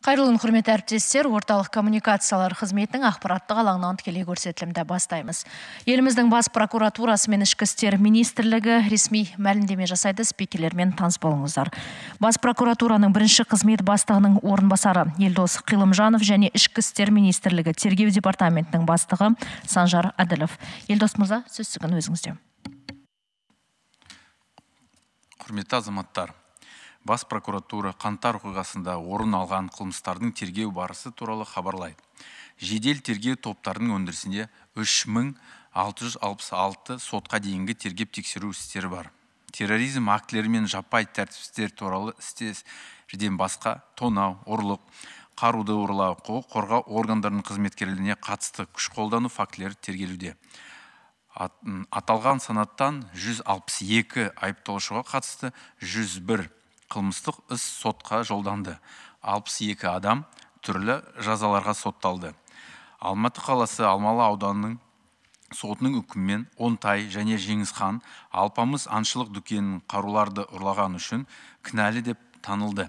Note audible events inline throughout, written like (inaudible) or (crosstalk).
қайырлы күн құрметті әріптестер орталық коммуникациялар қызметінің ақпараттық алаңынан тікелей көрсетілімді бастаймыз еліміздің бас прокуратурасы мен ішкі істер министрлігі ресми мәлімдеме жасайды спикерлермен таныс болыңыздар бас прокуратураның бірінші қызмет бастығының орынбасары елдос қилымжанов және ішкі істер министрлігі тергеу департаментінің бастығы санжар әділов елдос мырза сөз сүгін өзіңізде құрметті азаматтар бас прокуратура қантар оқиғасында орын алған қылмыстардың тергеу барысы туралы хабарлайды жедел тергеу топтарының өндірісінде 3666 сотқа дейінгі тергеп тексеру істері бар терроризм актілері мен жаппай тәртіпсіздіктер туралы істерден басқа тонау ұрлық қаруды ұрлау құқық қорғау органдарының қызметкерлеріне қатысты күш қолдану фактілері тергелуде аталған санаттан 162 айыпталушыға қатысты 101 қылмыстық іс сотқа жолданды 62 адам түрлі жазаларға сотталды алматы қаласы алмалы ауданының сотының үкімімен онтай және жеңісхан алпамыс аңшылық дүкенінің қаруларды ұрлаған үшін кінәлі деп танылды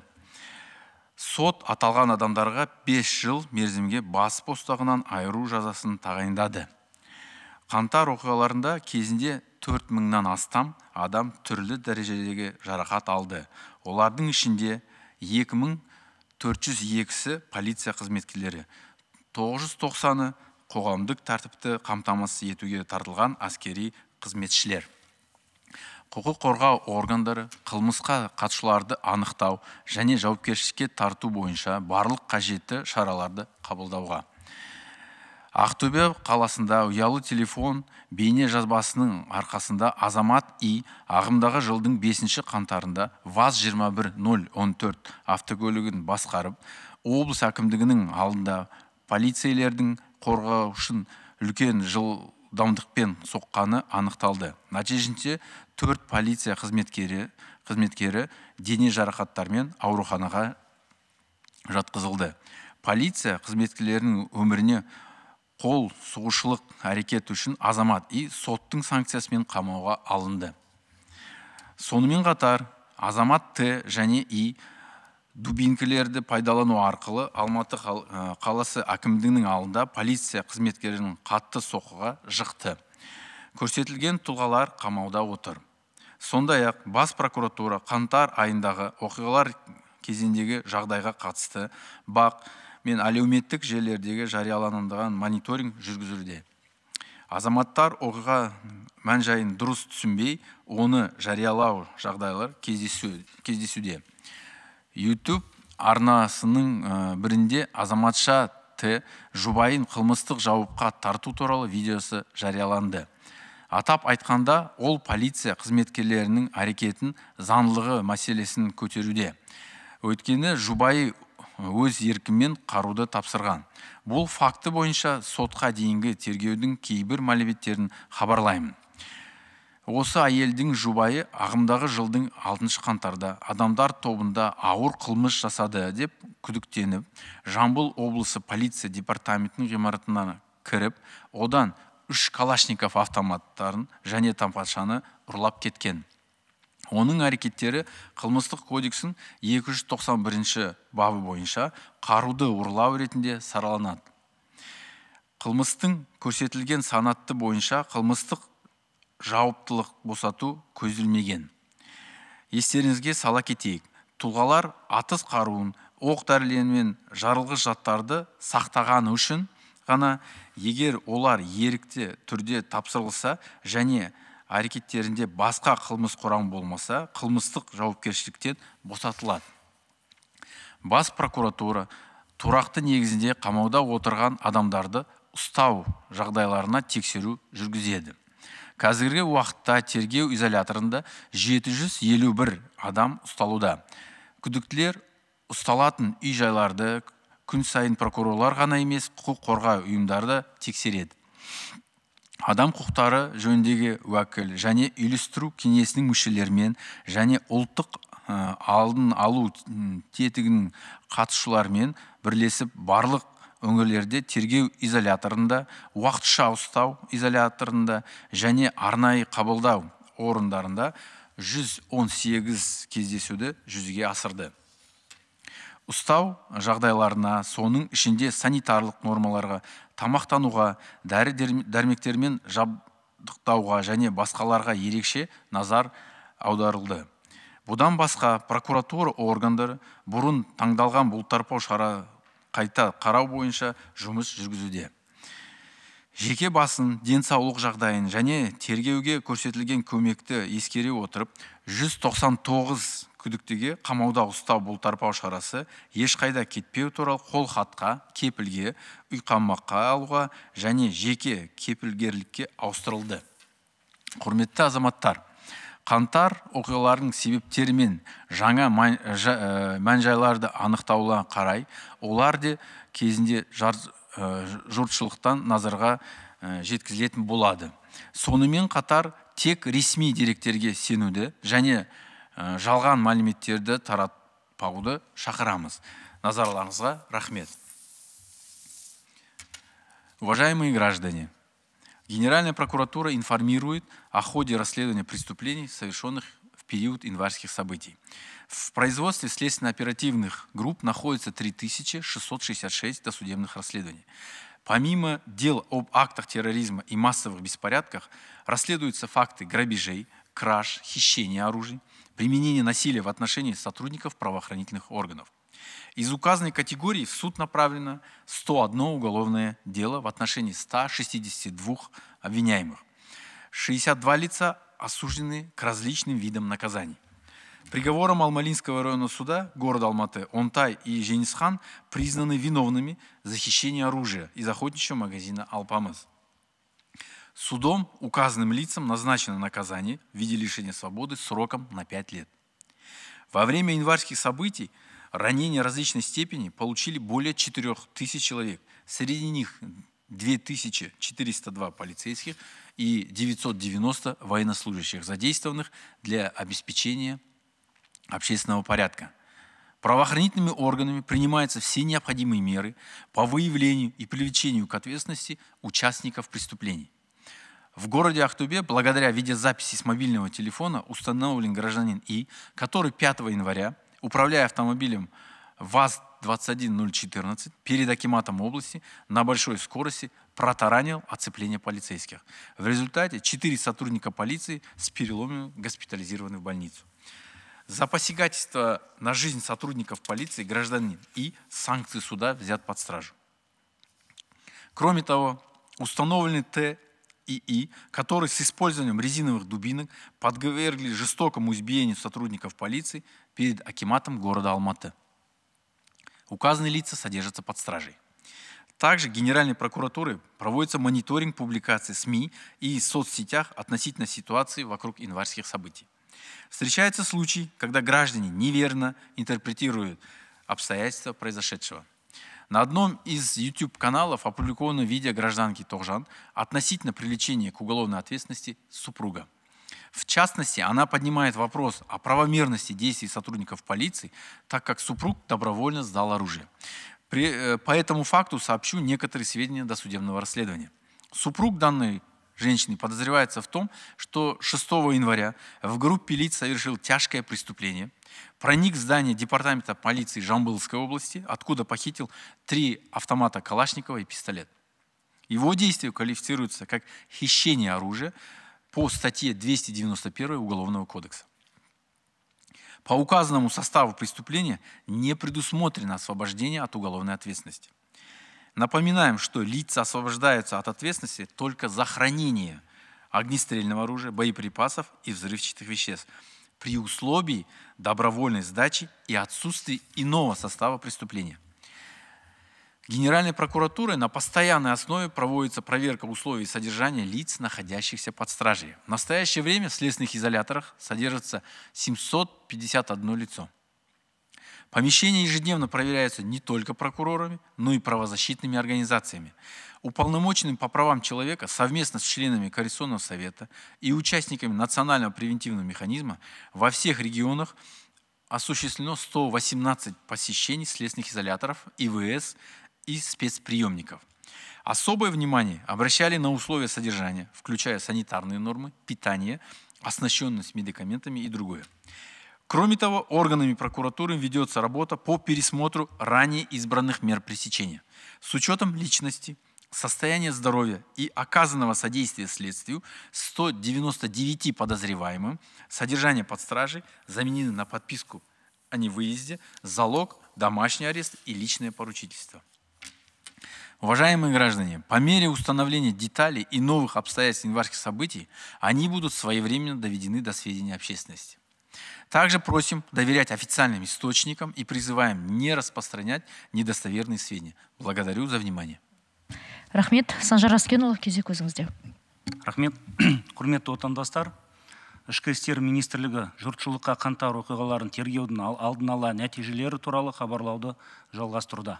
сот аталған адамдарға 5 жыл мерзімге бас бостағынан айыру жазасын тағайындады қаңтар оқиғаларында кезінде төрт мыңнан астам адам түрлі дәрежедегі жарақат алды олардың ішінде 2402-сі полиция қызметкерлері 990-ы қоғамдық тәртіпті қамтамасыз етуге тартылған әскери қызметшілер құқық қорғау органдары қылмысқа қатысушыларды анықтау және жауапкершілікке тарту бойынша барлық қажетті шараларды қабылдауға ақтөбе қаласында ұялы телефон бейне жазбасының арқасында азамат и ағымдағы жылдың 5 қаңтарында ваз 21014 автокөлігін басқарып облыс әкімдігінің алдында полицейлердің үшін үлкен жылдамдықпен соққаны анықталды нәтижесінде төрт полиция қызметкері қызметкері дене жарақаттармен ауруханаға жатқызылды полиция қызметкерлерінің өміріне қол сұғушылық әрекет үшін азамат и соттың санкциясымен қамауға алынды сонымен қатар азамат т және и дубинкілерді пайдалану арқылы алматы э, қаласы әкімдігінің алдында полиция қызметкерін қатты соққыға жықты көрсетілген тұлғалар қамауда отыр сондай ақ бас прокуратура қаңтар айындағы оқиғалар кезіндегі жағдайға қатысты бақ мен әлеуметтік желердегі жарияланған мониторинг жүргізілуде азаматтар оқиға мән жайын дұрыс түсінбей оны жариялау жағдайлар кездесуде ютуб арнасының бірінде азаматша т жұбайын қылмыстық жауапқа тарту туралы видеосы жарияланды атап айтқанда ол полиция қызметкерлерінің әрекетін заңдылығы мәселесін көтеруде өйткені жұбайы өз еркімен қаруды тапсырған бұл факті бойынша сотқа дейінгі тергеудің кейбір мәліметтерін хабарлаймын осы әйелдің жұбайы ағымдағы жылдың алтыншы қаңтарда адамдар тобында ауыр қылмыс жасады деп күдіктеніп жамбыл облысы полиция департаментінің ғимаратына кіріп одан үш калашников автоматтарын және тампашаны ұрлап кеткен оның әрекеттері қылмыстық кодекстің 291 бабы бойынша қаруды ұрлау ретінде сараланады қылмыстың көрсетілген санатты бойынша қылмыстық жауаптылық босату көзілмеген. естеріңізге сала кетейік тұлғалар атыс қаруын оқ дәрілер мен жарылғыш заттарды сақтағаны үшін ғана егер олар ерікті түрде тапсырылса және әрекеттерінде басқа қылмыс құрам болмаса қылмыстық жауапкершіліктен босатылады бас прокуратура тұрақты негізінде қамауда отырған адамдарды ұстау жағдайларына тексеру жүргізеді қазіргі уақытта тергеу изоляторында 751 адам ұсталуда күдіктілер ұсталатын үй жайларды күн сайын прокурорлар ғана емес құқық қорғау ұйымдары да тексереді адам құқықтары жөніндегі уәкіл және үйлестіру кеңесінің мүшелерімен және ұлттық алдын алу тетігінің қатысушыларымен бірлесіп барлық өңірлерде тергеу изоляторында уақытша ұстау изоляторында және арнайы қабылдау орындарында 118 кездесуді жүзеге асырды ұстау жағдайларына соның ішінде санитарлық нормаларға тамақтануға дәрі дәрмектермен жабдықтауға және басқаларға ерекше назар аударылды бұдан басқа прокуратура органдары бұрын таңдалған бұлтарпау шара қайта қарау бойынша жұмыс жүргізуде жеке басын денсаулық жағдайын және тергеуге көрсетілген көмекті ескере отырып 199 күдіктіге қамауда ұстау бұлтарпау шарасы ешқайда кетпеу туралы қолхатқа кепілге үйқаммаққа алуға және жеке кепілгерлікке ауыстырылды құрметті азаматтар қантар оқиғаларының себептері мен жаңа э, мән жайларды қарай олар де кезінде жар Э, жұртшылықтан назарға э, жеткізілетін болады сонымен қатар тек ресми деректерге сенуді және э, жалған мәліметтерді таратпауды шақырамыз назарларыңызға рахмет уважаемые граждане генеральная прокуратура информирует о ходе расследования преступлений совершенных в период январских событий В производстве следственно-оперативных групп находится 3666 досудебных расследований. Помимо дел об актах терроризма и массовых беспорядках, расследуются факты грабежей, краж, хищения оружия, применения насилия в отношении сотрудников правоохранительных органов. Из указанной категории в суд направлено 101 уголовное дело в отношении 162 обвиняемых. 62 лица осуждены к различным видам наказаний – Приговором Алмалинского районного суда города Алматы Онтай и Женисхан признаны виновными за хищение оружия из охотничьего магазина «Алпамыз». Судом указанным лицам назначено наказание в виде лишения свободы сроком на 5 лет. Во время январских событий ранения различной степени получили более 4 тысяч человек. Среди них 2402 полицейских и 990 военнослужащих, задействованных для обеспечения общественного порядка. Правоохранительными органами принимаются все необходимые меры по выявлению и привлечению к ответственности участников преступлений. В городе Ахтубе, благодаря видеозаписи с мобильного телефона, установлен гражданин И, который 5 января, управляя автомобилем ВАЗ-21014 перед Акиматом области, на большой скорости протаранил оцепление полицейских. В результате 4 сотрудника полиции с переломами госпитализированы в больницу за посягательство на жизнь сотрудников полиции гражданин и санкции суда взят под стражу. Кроме того, установлены Т и И, которые с использованием резиновых дубинок подвергли жестокому избиению сотрудников полиции перед Акиматом города Алматы. Указанные лица содержатся под стражей. Также Генеральной прокуратуры проводится мониторинг публикаций СМИ и соцсетях относительно ситуации вокруг январских событий. Встречается случай, когда граждане неверно интерпретируют обстоятельства произошедшего. На одном из YouTube-каналов опубликовано видео гражданки Тогжан относительно привлечения к уголовной ответственности супруга. В частности, она поднимает вопрос о правомерности действий сотрудников полиции, так как супруг добровольно сдал оружие. При, э, по этому факту сообщу некоторые сведения досудебного расследования. Супруг данной женщины подозревается в том, что 6 января в группе лиц совершил тяжкое преступление, проник в здание департамента полиции Жамбылской области, откуда похитил три автомата Калашникова и пистолет. Его действия квалифицируются как хищение оружия по статье 291 Уголовного кодекса. По указанному составу преступления не предусмотрено освобождение от уголовной ответственности. Напоминаем, что лица освобождаются от ответственности только за хранение огнестрельного оружия, боеприпасов и взрывчатых веществ при условии добровольной сдачи и отсутствии иного состава преступления. Генеральной прокуратурой на постоянной основе проводится проверка условий содержания лиц, находящихся под стражей. В настоящее время в следственных изоляторах содержится 751 лицо – Помещения ежедневно проверяются не только прокурорами, но и правозащитными организациями. Уполномоченным по правам человека совместно с членами Коалиционного совета и участниками национального превентивного механизма во всех регионах осуществлено 118 посещений следственных изоляторов, ИВС и спецприемников. Особое внимание обращали на условия содержания, включая санитарные нормы, питание, оснащенность медикаментами и другое. Кроме того, органами прокуратуры ведется работа по пересмотру ранее избранных мер пресечения с учетом личности, состояния здоровья и оказанного содействия следствию 199 подозреваемым содержание под стражей заменены на подписку о невыезде, залог, домашний арест и личное поручительство. Уважаемые граждане, по мере установления деталей и новых обстоятельств январских событий, они будут своевременно доведены до сведения общественности. Также просим доверять официальным источникам и призываем не распространять недостоверные сведения. Благодарю за внимание. рахмет санжар аскенұлы кезек өзіңізде рахмет (clears throat) құрметті отандастар ішкі істер министрлігі жұртшылыққа қантар оқиғаларын тергеудің алдын ала нәтижелері туралы хабарлауды жалғастыруда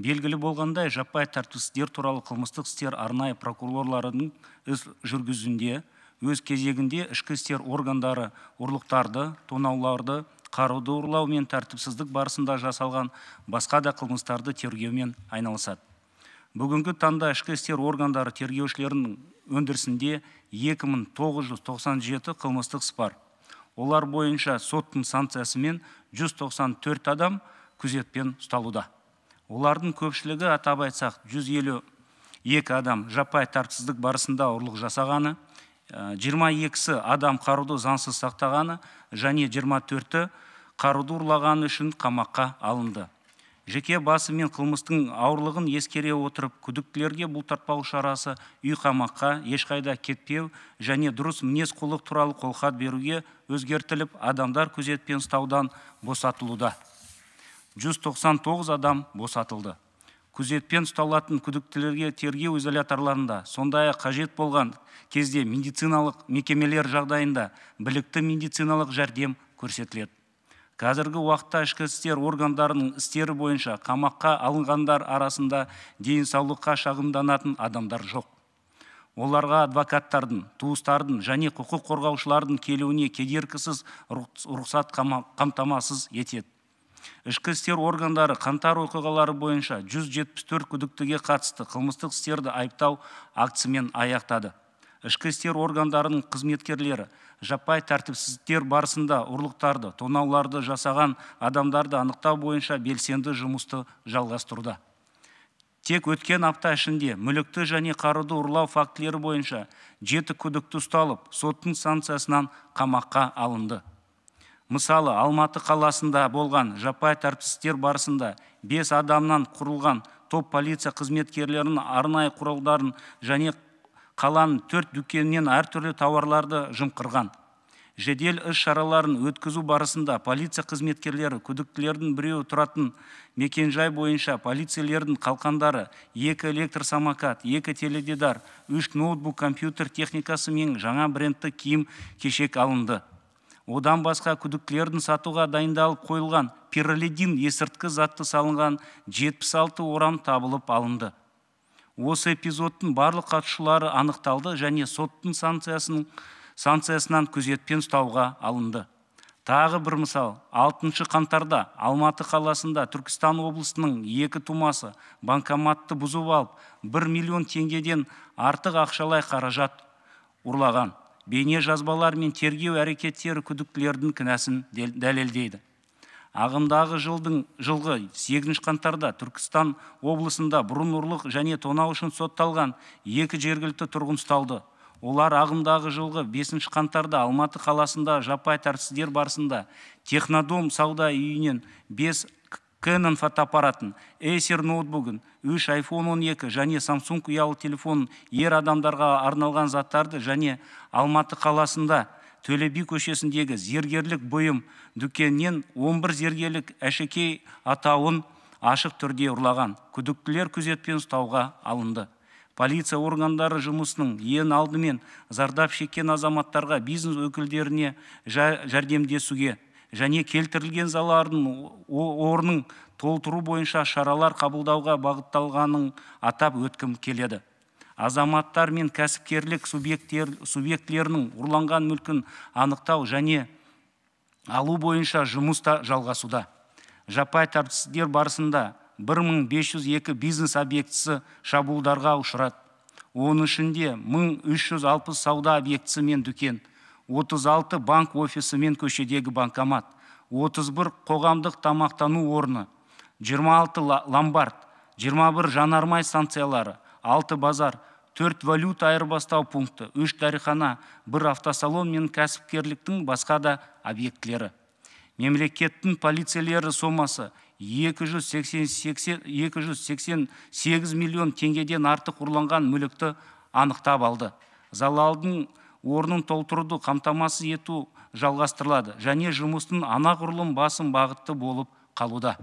белгілі болғандай жаппай тәртіпсіздер туралы қылмыстық істер арнайы прокурорлардың іс жүргізінде өз кезегінде ішкі істер органдары ұрлықтарды тонауларды қаруды ұрлау мен тәртіпсіздік барысында жасалған басқа да қылмыстарды тергеумен айналысады бүгінгі таңда ішкі істер органдары тергеушілерінің өндірісінде 2997 қылмыстық іс бар олар бойынша соттың санкциясымен 194 адам күзетпен ұсталуда олардың көпшілігі атап айтсақ 152 адам жаппай тәртіпсіздік барысында ұрлық жасағаны 22-сі адам қаруды заңсыз сақтағаны және 24-ті қаруды ұрлағаны үшін қамаққа алынды жеке басы мен қылмыстың ауырлығын ескере отырып күдіктілерге тартпау шарасы үй қамаққа ешқайда кетпеу және дұрыс мінез құлық туралы қолхат беруге өзгертіліп адамдар күзетпен ұстаудан босатылуда 199 адам босатылды күзетпен ұсталатын күдіктілерге тергеу изоляторларында сондай ақ қажет болған кезде медициналық мекемелер жағдайында білікті медициналық жәрдем көрсетіледі қазіргі уақытта ішкі істер органдарының істері бойынша қамаққа алынғандар арасында денсаулыққа шағымданатын адамдар жоқ оларға адвокаттардың туыстардың және құқық қорғаушылардың келуіне кедергісіз рұқсат қамтамасыз етеді ішкі істер органдары қаңтар оқиғалары бойынша 174 күдіктіге қатысты қылмыстық істерді айыптау актісімен аяқтады ішкі істер органдарының қызметкерлері жаппай тәртіпсіздіктер барысында ұрлықтарды тонауларды жасаған адамдарды анықтау бойынша белсенді жұмысты жалғастырды. тек өткен апта ішінде мүлікті және қаруды ұрлау фактілері бойынша жеті күдікті ұсталып соттың санкциясынан қамаққа алынды мысалы алматы қаласында болған жаппай тәртістер барысында бес адамнан құрылған топ полиция қызметкерлерінің арнайы құралдарын және қаланың төрт дүкенінен әртүрлі тауарларды жымқырған жедел іс шараларын өткізу барысында полиция қызметкерлері күдіктілердің біреуі тұратын мекенжай бойынша полицейлердің қалқандары екі электр самокат екі теледидар үш ноутбук компьютер техникасы мен жаңа брендті киім кешек алынды одан басқа күдіктілердің сатуға дайындалып қойылған пиролидин есірткі затты салынған 76 орам табылып алынды осы эпизодтың барлық қатысушылары анықталды және соттың санкциясының санкциясынан күзетпен ұстауға алынды тағы бір мысал 6 қантарда алматы қаласында түркістан облысының екі тумасы банкоматты бұзып алып 1 миллион теңгеден артық ақшалай қаражат ұрлаған бейне жазбалар мен тергеу әрекеттері күдіктілердің кінәсін дәлелдейді ағымдағы жылдың жылғы 8 қаңтарда түркістан облысында бұрын ұрлық және тонау үшін сотталған екі жергілікті тұрғын ұсталды олар ағымдағы жылғы 5 қаңтарда алматы қаласында жаппай тәртіпсіздер барысында технодом сауда үйінен бес кэнон фотоаппаратын эйсер ноутбугын үш он 12 және самсунг ұялы телефонын ер адамдарға арналған заттарды және алматы қаласында төле би көшесіндегі зергерлік бұйым дүкеннен 11 зергерлік әшекей атауын ашық түрде ұрлаған күдіктілер күзетпен ұстауға алынды полиция органдары жұмысының ең алдымен зардап шеккен азаматтарға бизнес өкілдеріне жәрдемдесуге және келтірілген залардың орнын толтыру бойынша шаралар қабылдауға бағытталғанын атап өткім келеді азаматтар мен кәсіпкерлік субъекттер, субъектілерінің ұрланған мүлкін анықтау және алу бойынша жұмыс та жалғасуда жаппай тәртіпсіздіктер барысында 1502 бизнес объектісі шабуылдарға ұшырады оның ішінде 1360 сауда объектісі мен дүкен 36 банк офисі мен көшедегі банкомат 31 қоғамдық тамақтану орны 26 ломбард 21 жанармай станциялары 6 базар 4 валюта айырбастау пункті 3 тарихана, 1 автосалон мен кәсіпкерліктің басқа да объектілері мемлекеттің полицейлері сомасы 288, 288 миллион теңгеден артық ұрланған мүлікті анықтап алды залалдың орнын толтыруды қамтамасыз ету жалғастырылады және жұмыстың анағұрлым басым бағытты болып қалуда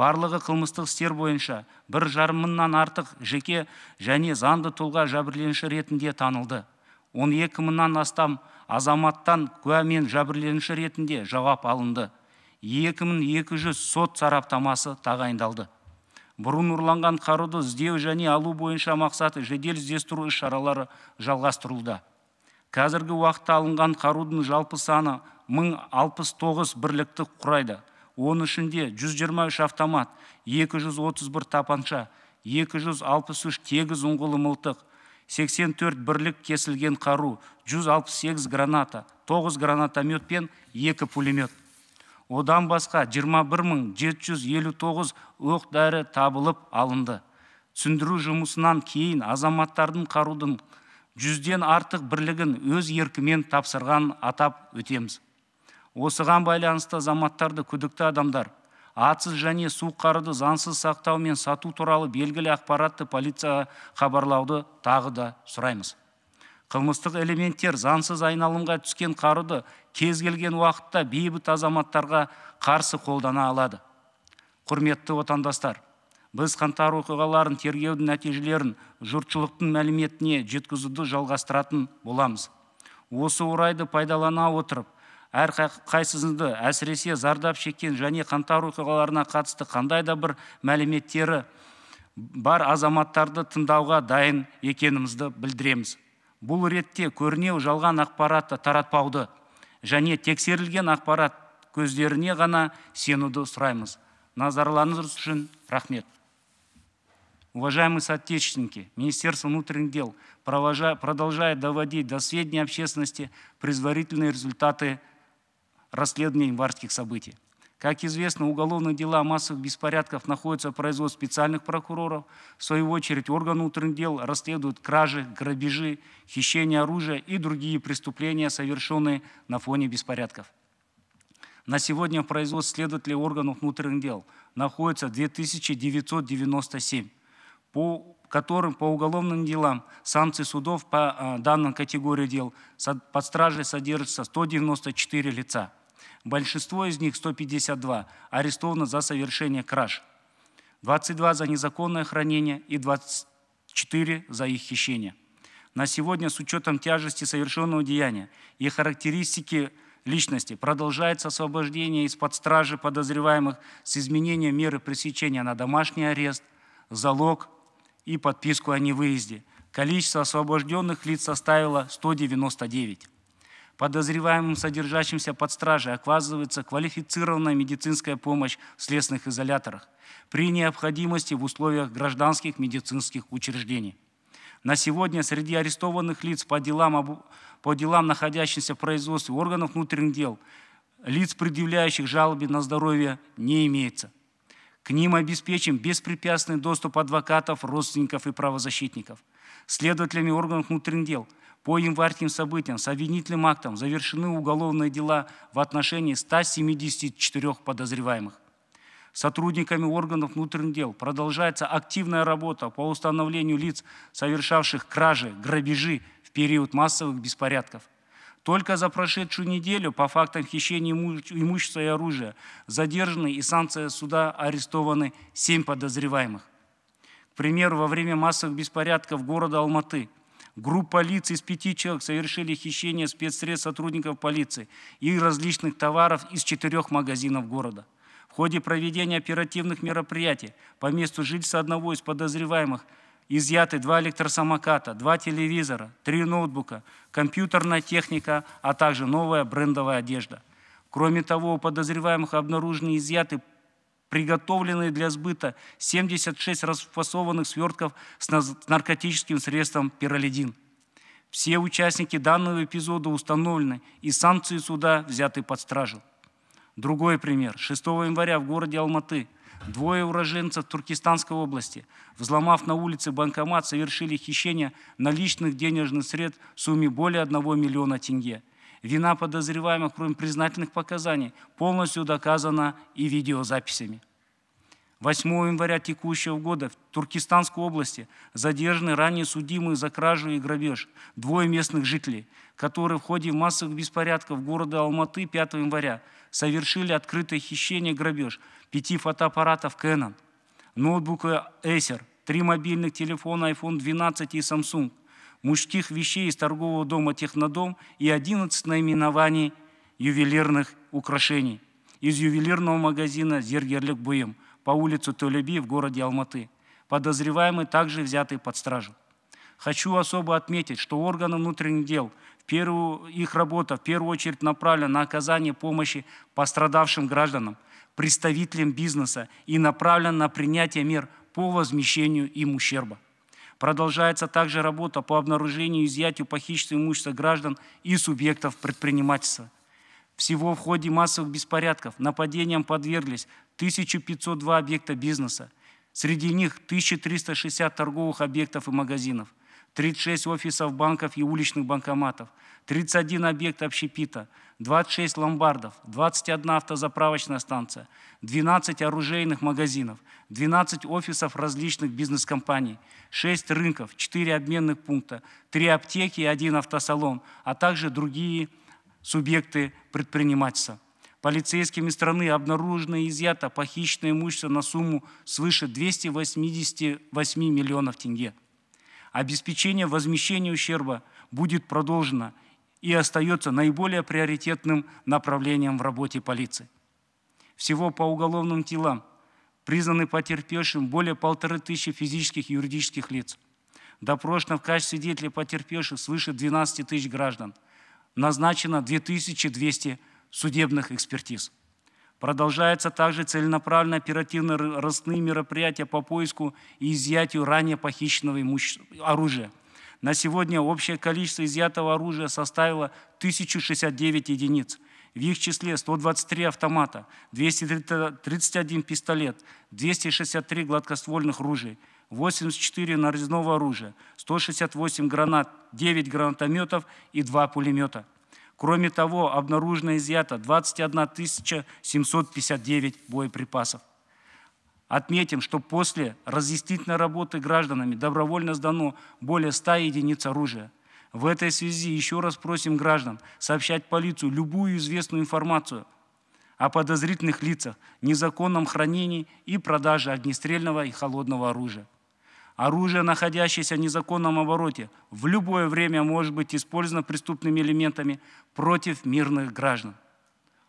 барлығы қылмыстық істер бойынша бір жарым мыңнан артық жеке және заңды тұлға жәбірленуші ретінде танылды он екі мыңнан астам азаматтан куә мен жәбірленуші ретінде жауап алынды 2200 сот сараптамасы тағайындалды бұрын ұрланған қаруды іздеу және алу бойынша мақсаты жедел іздестіру іс шаралары жалғастырылуда қазіргі уақытта алынған қарудың жалпы саны 1069 бірлікті құрайды оның ішінде 123 автомат 231 тапанша 263 тегіз ұңғылы мылтық 84 бірлік кесілген қару 168 граната 9 гранатомет пен 2 пулемет одан басқа 21759 оқ дәрі табылып алынды түсіндіру жұмысынан кейін азаматтардың қарудың жүзден артық бірлігін өз еркімен тапсырған атап өтеміз осыған байланысты заматтарды күдікті адамдар атсыз және су қаруды заңсыз сақтау мен сату туралы белгілі ақпаратты полицияға хабарлауды тағы да сұраймыз қылмыстық элементтер заңсыз айналымға түскен қаруды кез келген уақытта бейбіт азаматтарға қарсы қолдана алады құрметті отандастар біз қаңтар оқиғаларын тергеудің нәтижелерін жұртшылықтың мәліметіне жеткізуді жалғастыратын боламыз осы орайды пайдалана отырып әр қайсыңызды әсіресе зардап шеккен және қаңтар оқиғаларына қатысты қандай да бір мәліметтері бар азаматтарды тыңдауға дайын екенімізді білдіреміз бұл ретте көрнеу жалған ақпаратты таратпауды және тексерілген ақпарат көздеріне ғана сенуді сұраймыз назарларыңыз үшін рахмет Уважаемые соотечественники, Министерство внутренних дел продолжает доводить до сведения общественности предварительные результаты расследований январских событий. Как известно, уголовные дела о массовых беспорядков находятся в производстве специальных прокуроров. В свою очередь, органы внутренних дел расследуют кражи, грабежи, хищение оружия и другие преступления, совершенные на фоне беспорядков. На сегодня в производстве следователей органов внутренних дел находится 2997 по которым по уголовным делам санкции судов по а, данной категории дел под стражей содержится 194 лица. Большинство из них, 152, арестовано за совершение краж, 22 за незаконное хранение и 24 за их хищение. На сегодня с учетом тяжести совершенного деяния и характеристики личности продолжается освобождение из-под стражи подозреваемых с изменением меры пресечения на домашний арест, залог – и подписку о невыезде. Количество освобожденных лиц составило 199. Подозреваемым, содержащимся под стражей, оказывается квалифицированная медицинская помощь в следственных изоляторах при необходимости в условиях гражданских медицинских учреждений. На сегодня среди арестованных лиц по делам, по делам находящимся в производстве органов внутренних дел, лиц, предъявляющих жалобы на здоровье, не имеется – к ним обеспечим беспрепятственный доступ адвокатов, родственников и правозащитников, следователями органов внутренних дел. По январским событиям с обвинительным актом завершены уголовные дела в отношении 174 подозреваемых. Сотрудниками органов внутренних дел продолжается активная работа по установлению лиц, совершавших кражи, грабежи в период массовых беспорядков – только за прошедшую неделю по фактам хищения имущества и оружия задержаны и санкции суда арестованы 7 подозреваемых. К примеру, во время массовых беспорядков города Алматы группа лиц из пяти человек совершили хищение спецсредств сотрудников полиции и различных товаров из четырех магазинов города. В ходе проведения оперативных мероприятий по месту жильца одного из подозреваемых – изъяты два электросамоката, два телевизора, три ноутбука, компьютерная техника, а также новая брендовая одежда. Кроме того, у подозреваемых обнаружены изъяты приготовленные для сбыта 76 расфасованных свертков с наркотическим средством пиролидин. Все участники данного эпизода установлены, и санкции суда взяты под стражу. Другой пример. 6 января в городе Алматы – Двое уроженцев Туркестанской области, взломав на улице банкомат, совершили хищение наличных денежных средств в сумме более 1 миллиона тенге. Вина подозреваемых, кроме признательных показаний, полностью доказана и видеозаписями. 8 января текущего года в Туркестанской области задержаны ранее судимые за кражу и грабеж двое местных жителей, которые в ходе массовых беспорядков города Алматы 5 января совершили открытое хищение грабеж пяти фотоаппаратов Canon, ноутбука Acer, три мобильных телефона iPhone 12 и Samsung, мужских вещей из торгового дома «Технодом» и 11 наименований ювелирных украшений из ювелирного магазина «Зергерлик Буем» по улице Толеби в городе Алматы. Подозреваемый также взятый под стражу. Хочу особо отметить, что органы внутренних дел Первую, их работа в первую очередь направлена на оказание помощи пострадавшим гражданам, представителям бизнеса и направлена на принятие мер по возмещению им ущерба. Продолжается также работа по обнаружению и изъятию похищенного имущества граждан и субъектов предпринимательства. Всего в ходе массовых беспорядков нападениям подверглись 1502 объекта бизнеса, среди них 1360 торговых объектов и магазинов – 36 офисов банков и уличных банкоматов, 31 объект общепита, 26 ломбардов, 21 автозаправочная станция, 12 оружейных магазинов, 12 офисов различных бизнес-компаний, 6 рынков, 4 обменных пункта, 3 аптеки и 1 автосалон, а также другие субъекты предпринимательства. Полицейскими страны обнаружено и изъято похищенное имущество на сумму свыше 288 миллионов тенге обеспечение возмещения ущерба будет продолжено и остается наиболее приоритетным направлением в работе полиции. Всего по уголовным делам признаны потерпевшим более полторы тысячи физических и юридических лиц. Допрошено в качестве свидетелей потерпевших свыше 12 тысяч граждан. Назначено 2200 судебных экспертиз. Продолжаются также целенаправленно оперативно-ростные мероприятия по поиску и изъятию ранее похищенного оружия. На сегодня общее количество изъятого оружия составило 1069 единиц. В их числе 123 автомата, 231 пистолет, 263 гладкоствольных ружей, 84 нарезного оружия, 168 гранат, 9 гранатометов и 2 пулемета – Кроме того, обнаружено изъято 21 759 боеприпасов. Отметим, что после разъяснительной работы гражданами добровольно сдано более 100 единиц оружия. В этой связи еще раз просим граждан сообщать полицию любую известную информацию о подозрительных лицах, незаконном хранении и продаже огнестрельного и холодного оружия. Оружие, находящееся в незаконном обороте, в любое время может быть использовано преступными элементами против мирных граждан.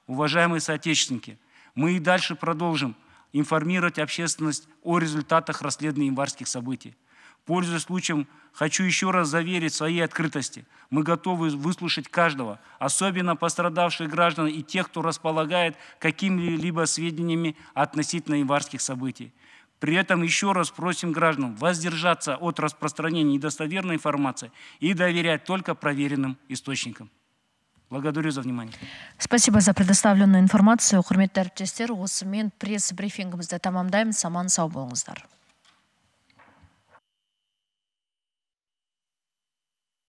Уважаемые соотечественники, мы и дальше продолжим информировать общественность о результатах расследования январских событий. Пользуясь случаем, хочу еще раз заверить в своей открытости. Мы готовы выслушать каждого, особенно пострадавших граждан и тех, кто располагает какими-либо сведениями относительно январских событий. При этом еще раз просим граждан воздержаться от распространения недостоверной информации и доверять только проверенным источникам. Благодарю за внимание. Спасибо за предоставленную информацию. Құрметті әріптестер, осымен пресс-брифингімізді тамамдаймыз. Аман сау болыңыздар.